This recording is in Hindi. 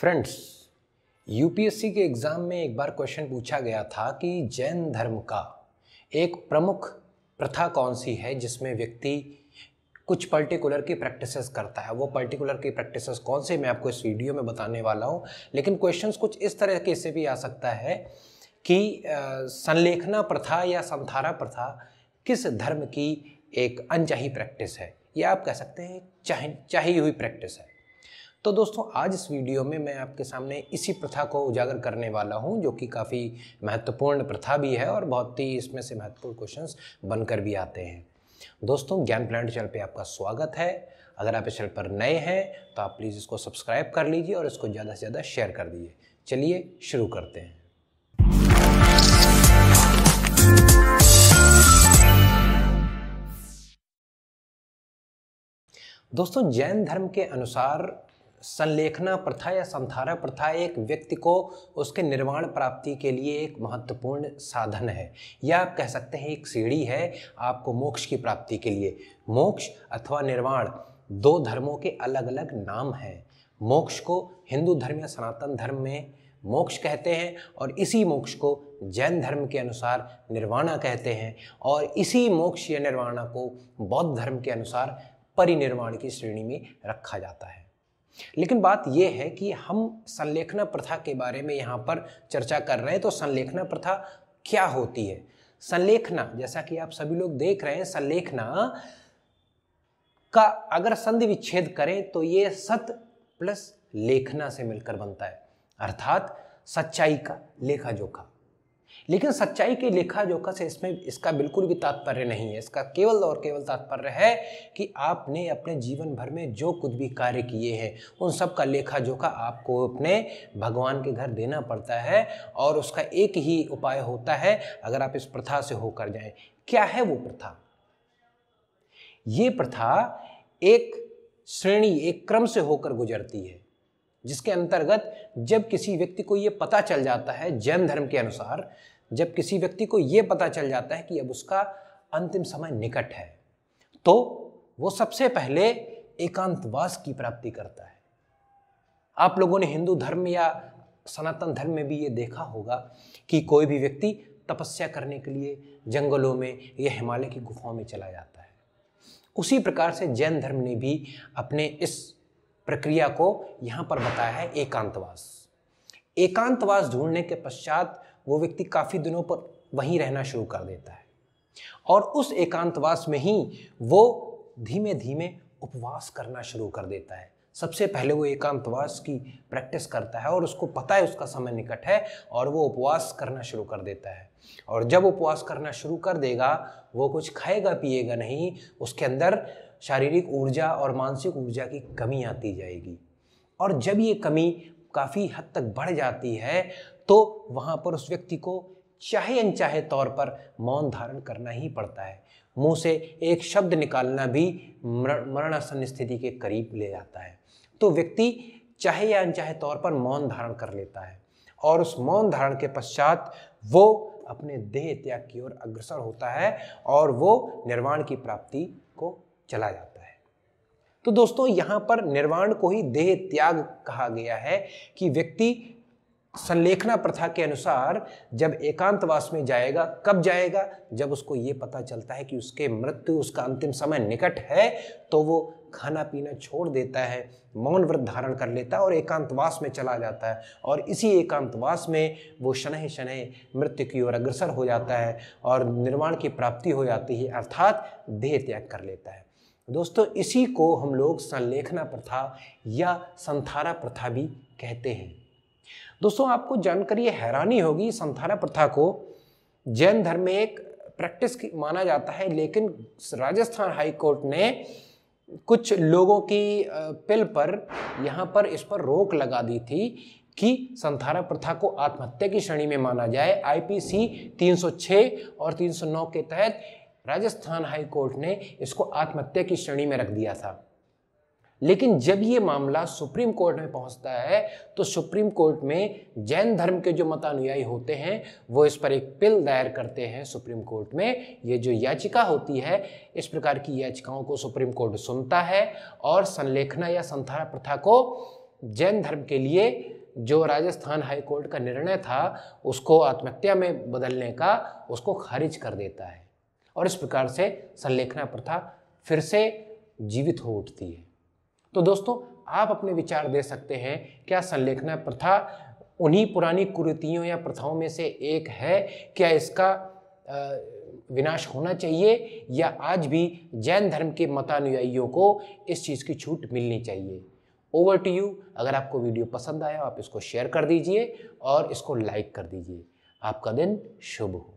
फ्रेंड्स यूपीएससी के एग्ज़ाम में एक बार क्वेश्चन पूछा गया था कि जैन धर्म का एक प्रमुख प्रथा कौन सी है जिसमें व्यक्ति कुछ पर्टिकुलर की प्रैक्टिसेस करता है वो पर्टिकुलर की प्रैक्टिसेस कौन से मैं आपको इस वीडियो में बताने वाला हूँ लेकिन क्वेश्चंस कुछ इस तरह के से भी आ सकता है कि संलेखना प्रथा या संथारा प्रथा किस धर्म की एक अनचाही प्रैक्टिस है या आप कह सकते हैं चाह चाही हुई प्रैक्टिस है तो दोस्तों आज इस वीडियो में मैं आपके सामने इसी प्रथा को उजागर करने वाला हूं जो कि काफ़ी महत्वपूर्ण प्रथा भी है और बहुत ही इसमें से महत्वपूर्ण क्वेश्चंस बनकर भी आते हैं दोस्तों ज्ञान प्लांट चैनल पे आपका स्वागत है अगर आप इस चैनल पर नए हैं तो आप प्लीज़ इसको सब्सक्राइब कर लीजिए और इसको ज़्यादा से ज़्यादा शेयर कर दीजिए चलिए शुरू करते हैं दोस्तों जैन धर्म के अनुसार संलेखना प्रथा या संथारा प्रथा एक व्यक्ति को उसके निर्वाण प्राप्ति के लिए एक महत्वपूर्ण साधन है या आप कह सकते हैं एक सीढ़ी है आपको मोक्ष की प्राप्ति के लिए मोक्ष अथवा निर्वाण दो धर्मों के अलग अलग नाम हैं मोक्ष को हिंदू धर्म या सनातन धर्म में मोक्ष कहते हैं और इसी मोक्ष को जैन धर्म के अनुसार निर्वाणा कहते हैं और इसी मोक्ष या निर्वाणा को बौद्ध धर्म के अनुसार परिनिर्वाण की श्रेणी में रखा जाता है लेकिन बात यह है कि हम संलेखना प्रथा के बारे में यहाँ पर चर्चा कर रहे हैं तो संलेखना प्रथा क्या होती है संलेखना जैसा कि आप सभी लोग देख रहे हैं संलेखना का अगर संधि विच्छेद करें तो ये सत प्लस लेखना से मिलकर बनता है अर्थात सच्चाई का लेखा जोखा लेकिन सच्चाई के लेखा जोखा से इसमें इसका बिल्कुल भी तात्पर्य नहीं है इसका केवल और केवल तात्पर्य है कि आपने अपने जीवन भर में जो कुछ भी कार्य किए हैं उन सब का लेखा जोखा आपको अपने भगवान के घर देना पड़ता है और उसका एक ही उपाय होता है अगर आप इस प्रथा से होकर जाए क्या है वो प्रथा ये प्रथा एक श्रेणी एक क्रम से होकर गुजरती है जिसके अंतर्गत जब किसी व्यक्ति को ये पता चल जाता है जैन धर्म के अनुसार जब किसी व्यक्ति को ये पता चल जाता है कि अब उसका अंतिम समय निकट है तो वो सबसे पहले एकांतवास की प्राप्ति करता है आप लोगों ने हिंदू धर्म या सनातन धर्म में भी ये देखा होगा कि कोई भी व्यक्ति तपस्या करने के लिए जंगलों में या हिमालय की गुफाओं में चला जाता है उसी प्रकार से जैन धर्म ने भी अपने इस प्रक्रिया को यहाँ पर बताया है एकांतवास एकांतवास ढूंढने के पश्चात वो व्यक्ति काफ़ी दिनों पर वहीं रहना शुरू कर देता है और उस एकांतवास में ही वो धीमे धीमे उपवास करना शुरू कर देता है सबसे पहले वो एकांतवास की प्रैक्टिस करता है और उसको पता है उसका समय निकट है और वो उपवास करना शुरू कर देता है और जब उपवास करना शुरू कर देगा वो कुछ खाएगा पिएगा नहीं उसके अंदर शारीरिक ऊर्जा और मानसिक ऊर्जा की कमी आती जाएगी और जब ये कमी काफ़ी हद तक बढ़ जाती है तो वहाँ पर उस व्यक्ति को चाहे अनचाहे तौर पर मौन धारण करना ही पड़ता है मुंह से एक शब्द निकालना भी मरणासन स्थिति के करीब ले जाता है तो व्यक्ति चाहे या अनचाहे तौर पर मौन धारण कर लेता है और उस मौन धारण के पश्चात वो अपने देह त्याग की ओर अग्रसर होता है और वो निर्वाण की प्राप्ति को चला जाता है तो दोस्तों यहाँ पर निर्वाण को ही देह त्याग कहा गया है कि व्यक्ति संलेखना प्रथा के अनुसार जब एकांतवास में जाएगा कब जाएगा जब उसको ये पता चलता है कि उसके मृत्यु उसका अंतिम समय निकट है तो वो खाना पीना छोड़ देता है मौन व्रत धारण कर लेता है और एकांतवास में चला जाता है और इसी एकांतवास में वो शनह शनह मृत्यु की ओर अग्रसर हो जाता है और निर्वाण की प्राप्ति हो जाती है अर्थात देह त्याग कर लेता है दोस्तों इसी को हम लोग संलेखना प्रथा या संथारा प्रथा भी कहते हैं दोस्तों आपको जानकर ये हैरानी होगी संथाना प्रथा को जैन धर्म में एक प्रैक्टिस माना जाता है लेकिन राजस्थान हाई कोर्ट ने कुछ लोगों की पिल पर यहाँ पर इस पर रोक लगा दी थी कि संथारा प्रथा को आत्महत्या की श्रेणी में माना जाए आईपीसी 306 और 309 के तहत राजस्थान हाई कोर्ट ने इसको आत्महत्या की श्रेणी में रख दिया था लेकिन जब ये मामला सुप्रीम कोर्ट में पहुंचता है तो सुप्रीम कोर्ट में जैन धर्म के जो मतानुयायी होते हैं वो इस पर एक पिल दायर करते हैं सुप्रीम कोर्ट में ये जो याचिका होती है इस प्रकार की याचिकाओं को सुप्रीम कोर्ट सुनता है और संलेखना या संथारा प्रथा को जैन धर्म के लिए जो राजस्थान हाई कोर्ट का निर्णय था उसको आत्महत्या में बदलने का उसको खारिज कर देता है और इस प्रकार से संलेखना प्रथा फिर से जीवित हो उठती है तो दोस्तों आप अपने विचार दे सकते हैं क्या संलेखना प्रथा उन्हीं पुरानी कुरीतियों या प्रथाओं में से एक है क्या इसका विनाश होना चाहिए या आज भी जैन धर्म के मतानुयायियों को इस चीज़ की छूट मिलनी चाहिए ओवर टू यू अगर आपको वीडियो पसंद आया आप इसको शेयर कर दीजिए और इसको लाइक कर दीजिए आपका दिन शुभ हो